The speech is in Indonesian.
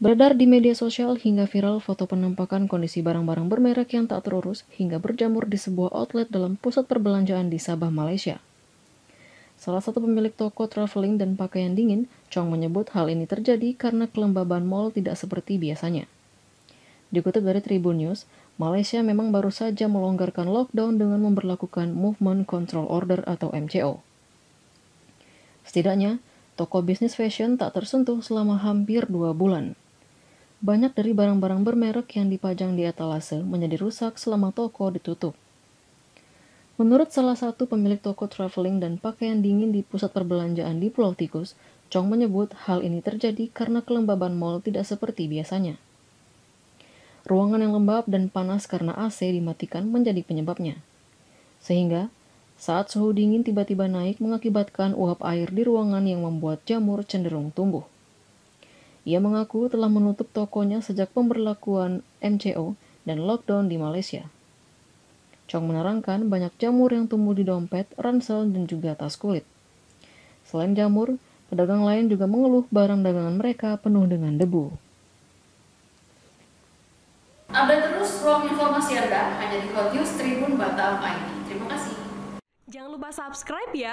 Beredar di media sosial hingga viral foto penampakan kondisi barang-barang bermerek yang tak terurus hingga berjamur di sebuah outlet dalam pusat perbelanjaan di Sabah, Malaysia. Salah satu pemilik toko traveling dan pakaian dingin, Chong menyebut hal ini terjadi karena kelembaban mall tidak seperti biasanya. Dikutip dari Tribun News, Malaysia memang baru saja melonggarkan lockdown dengan memperlakukan Movement Control Order atau MCO. Setidaknya, toko bisnis fashion tak tersentuh selama hampir dua bulan. Banyak dari barang-barang bermerek yang dipajang di etalase menjadi rusak selama toko ditutup. Menurut salah satu pemilik toko traveling dan pakaian dingin di pusat perbelanjaan di Pulau Tikus, Chong menyebut hal ini terjadi karena kelembaban mall tidak seperti biasanya. Ruangan yang lembab dan panas karena AC dimatikan menjadi penyebabnya. Sehingga, saat suhu dingin tiba-tiba naik mengakibatkan uap air di ruangan yang membuat jamur cenderung tumbuh. Ia mengaku telah menutup tokonya sejak pemberlakuan MCO dan lockdown di Malaysia. Chong menerangkan banyak jamur yang tumbuh di dompet, ransel, dan juga tas kulit. Selain jamur, pedagang lain juga mengeluh barang dagangan mereka penuh dengan debu. Update terus ruang informasi Anda hanya di Hot Tribun Batam ID. Terima kasih. Jangan lupa subscribe ya.